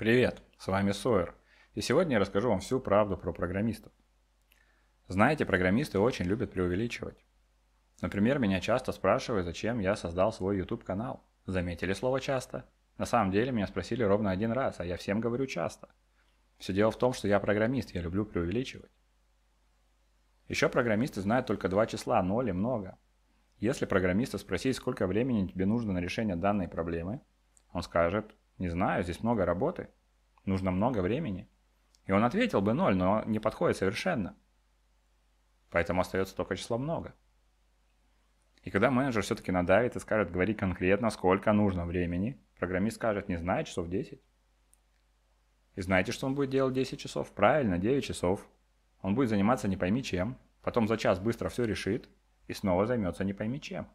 Привет, с вами Сойер, и сегодня я расскажу вам всю правду про программистов. Знаете, программисты очень любят преувеличивать. Например, меня часто спрашивают, зачем я создал свой YouTube канал. Заметили слово «часто»? На самом деле меня спросили ровно один раз, а я всем говорю «часто». Все дело в том, что я программист, я люблю преувеличивать. Еще программисты знают только два числа, ноль и много. Если программиста спросить, сколько времени тебе нужно на решение данной проблемы, он скажет не знаю, здесь много работы. Нужно много времени. И он ответил бы ноль, но не подходит совершенно. Поэтому остается только число много. И когда менеджер все-таки надавит и скажет, говори конкретно, сколько нужно времени, программист скажет, не знает, часов 10. И знаете, что он будет делать 10 часов? Правильно, 9 часов. Он будет заниматься не пойми чем, потом за час быстро все решит и снова займется не пойми чем.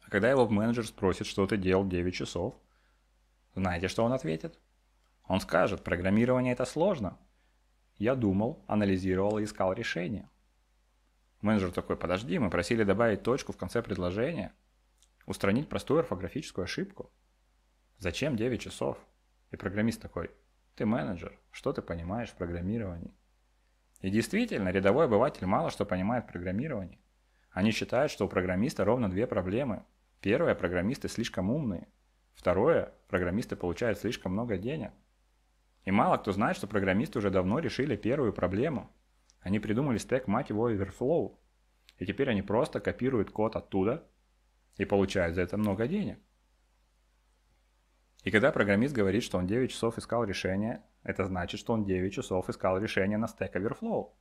А когда его менеджер спросит, что ты делал 9 часов, знаете, что он ответит? Он скажет, программирование это сложно. Я думал, анализировал и искал решение. Менеджер такой, подожди, мы просили добавить точку в конце предложения, устранить простую орфографическую ошибку. Зачем 9 часов? И программист такой, ты менеджер, что ты понимаешь в программировании? И действительно, рядовой обыватель мало что понимает в программировании. Они считают, что у программиста ровно две проблемы. Первая – программисты слишком умные – Второе, программисты получают слишком много денег. И мало кто знает, что программисты уже давно решили первую проблему. Они придумали стек, мать его, Overflow. И теперь они просто копируют код оттуда и получают за это много денег. И когда программист говорит, что он 9 часов искал решение, это значит, что он 9 часов искал решение на Stack Overflow.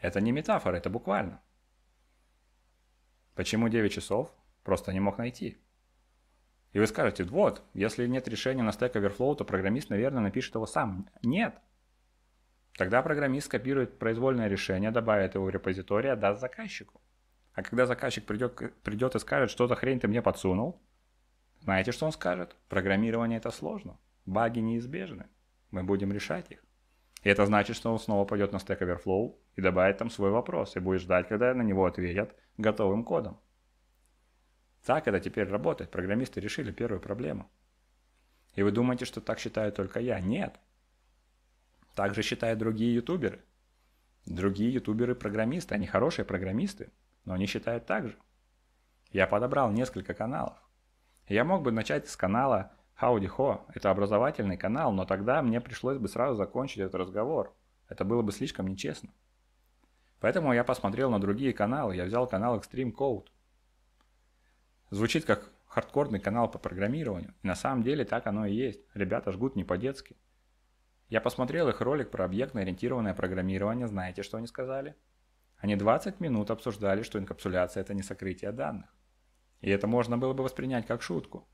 Это не метафора, это буквально. Почему 9 часов? Просто не мог найти. И вы скажете, вот, если нет решения на Stack Overflow, то программист, наверное, напишет его сам. Нет. Тогда программист скопирует произвольное решение, добавит его в репозиторий, отдаст заказчику. А когда заказчик придет, придет и скажет, что за хрень ты мне подсунул, знаете, что он скажет? Программирование это сложно. Баги неизбежны. Мы будем решать их. И это значит, что он снова пойдет на Stack Overflow и добавит там свой вопрос и будет ждать, когда на него ответят готовым кодом. Так это теперь работает. Программисты решили первую проблему. И вы думаете, что так считаю только я? Нет. Так же считают другие ютуберы. Другие ютуберы-программисты, они хорошие программисты, но они считают так же. Я подобрал несколько каналов. Я мог бы начать с канала Howdy Ho, это образовательный канал, но тогда мне пришлось бы сразу закончить этот разговор. Это было бы слишком нечестно. Поэтому я посмотрел на другие каналы, я взял канал Extreme Code. Звучит как хардкорный канал по программированию. И на самом деле так оно и есть. Ребята жгут не по-детски. Я посмотрел их ролик про объектно-ориентированное программирование. Знаете, что они сказали? Они 20 минут обсуждали, что инкапсуляция – это не сокрытие данных. И это можно было бы воспринять как шутку.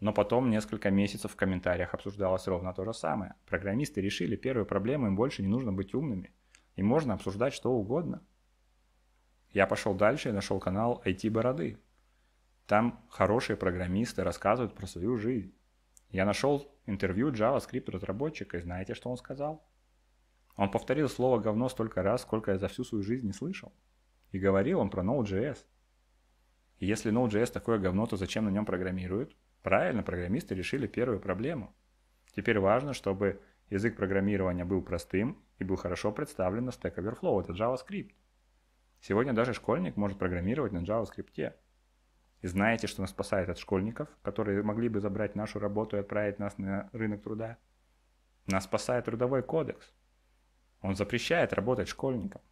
Но потом несколько месяцев в комментариях обсуждалось ровно то же самое. Программисты решили первую проблему, им больше не нужно быть умными. И можно обсуждать что угодно. Я пошел дальше и нашел канал IT Бороды, там хорошие программисты рассказывают про свою жизнь. Я нашел интервью JavaScript разработчика, и знаете, что он сказал? Он повторил слово «говно» столько раз, сколько я за всю свою жизнь не слышал. И говорил он про Node.js. И если Node.js такое говно, то зачем на нем программируют? Правильно, программисты решили первую проблему. Теперь важно, чтобы язык программирования был простым и был хорошо представлен на Stack Overflow. Это JavaScript. Сегодня даже школьник может программировать на JavaScript. И знаете, что нас спасает от школьников, которые могли бы забрать нашу работу и отправить нас на рынок труда? Нас спасает трудовой кодекс. Он запрещает работать школьникам.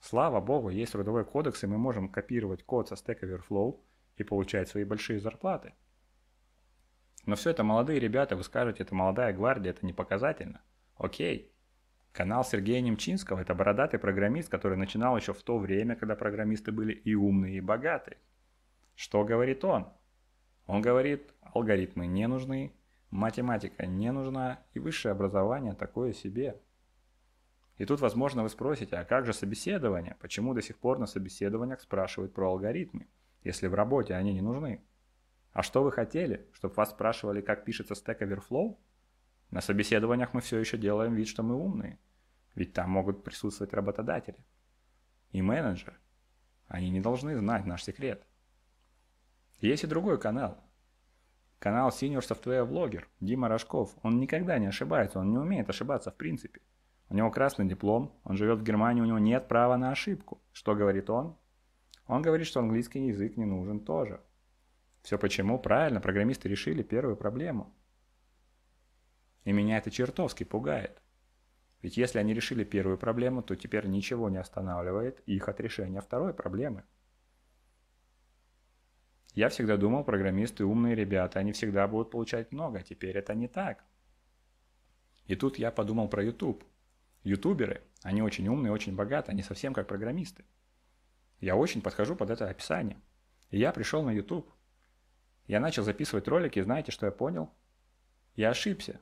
Слава богу, есть трудовой кодекс, и мы можем копировать код со Stack Overflow и получать свои большие зарплаты. Но все это молодые ребята, вы скажете, это молодая гвардия, это не показательно. Окей. Канал Сергея Немчинского – это бородатый программист, который начинал еще в то время, когда программисты были и умные, и богатые. Что говорит он? Он говорит, алгоритмы не нужны, математика не нужна и высшее образование такое себе. И тут, возможно, вы спросите, а как же собеседование? Почему до сих пор на собеседованиях спрашивают про алгоритмы, если в работе они не нужны? А что вы хотели, чтобы вас спрашивали, как пишется Stack Overflow? На собеседованиях мы все еще делаем вид, что мы умные. Ведь там могут присутствовать работодатели и менеджеры. Они не должны знать наш секрет. Есть и другой канал. Канал Senior Software Blogger, Дима Рожков. Он никогда не ошибается, он не умеет ошибаться в принципе. У него красный диплом, он живет в Германии, у него нет права на ошибку. Что говорит он? Он говорит, что английский язык не нужен тоже. Все почему? Правильно, программисты решили первую проблему. И меня это чертовски пугает. Ведь если они решили первую проблему, то теперь ничего не останавливает их от решения второй проблемы – я всегда думал, программисты умные ребята, они всегда будут получать много, а теперь это не так. И тут я подумал про YouTube. Ютуберы, они очень умные, очень богаты, они совсем как программисты. Я очень подхожу под это описание. И я пришел на YouTube. Я начал записывать ролики, и знаете, что я понял? Я ошибся.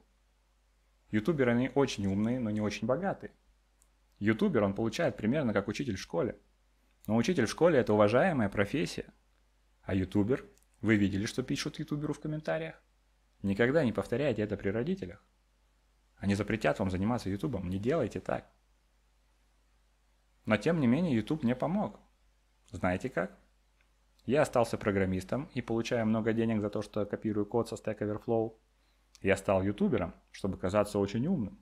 Ютуберы, они очень умные, но не очень богатые. Ютубер, он получает примерно как учитель в школе. Но учитель в школе – это уважаемая профессия – а ютубер? Вы видели, что пишут ютуберу в комментариях? Никогда не повторяйте это при родителях. Они запретят вам заниматься ютубом. Не делайте так. Но тем не менее ютуб мне помог. Знаете как? Я остался программистом и получаю много денег за то, что копирую код со Stack Overflow. Я стал ютубером, чтобы казаться очень умным.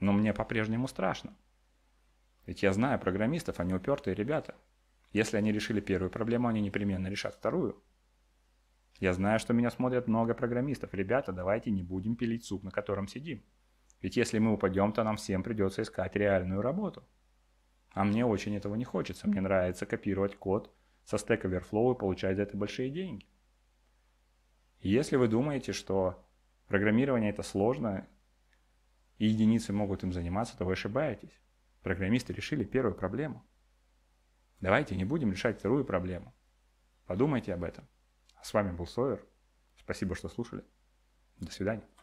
Но мне по-прежнему страшно. Ведь я знаю программистов, они упертые ребята – если они решили первую проблему, они непременно решат вторую. Я знаю, что меня смотрят много программистов. Ребята, давайте не будем пилить суп, на котором сидим. Ведь если мы упадем, то нам всем придется искать реальную работу. А мне очень этого не хочется. Мне нравится копировать код со Stack Overflow и получать за это большие деньги. если вы думаете, что программирование это сложно, и единицы могут им заниматься, то вы ошибаетесь. Программисты решили первую проблему – Давайте не будем решать вторую проблему. Подумайте об этом. А с вами был Сойер. Спасибо, что слушали. До свидания.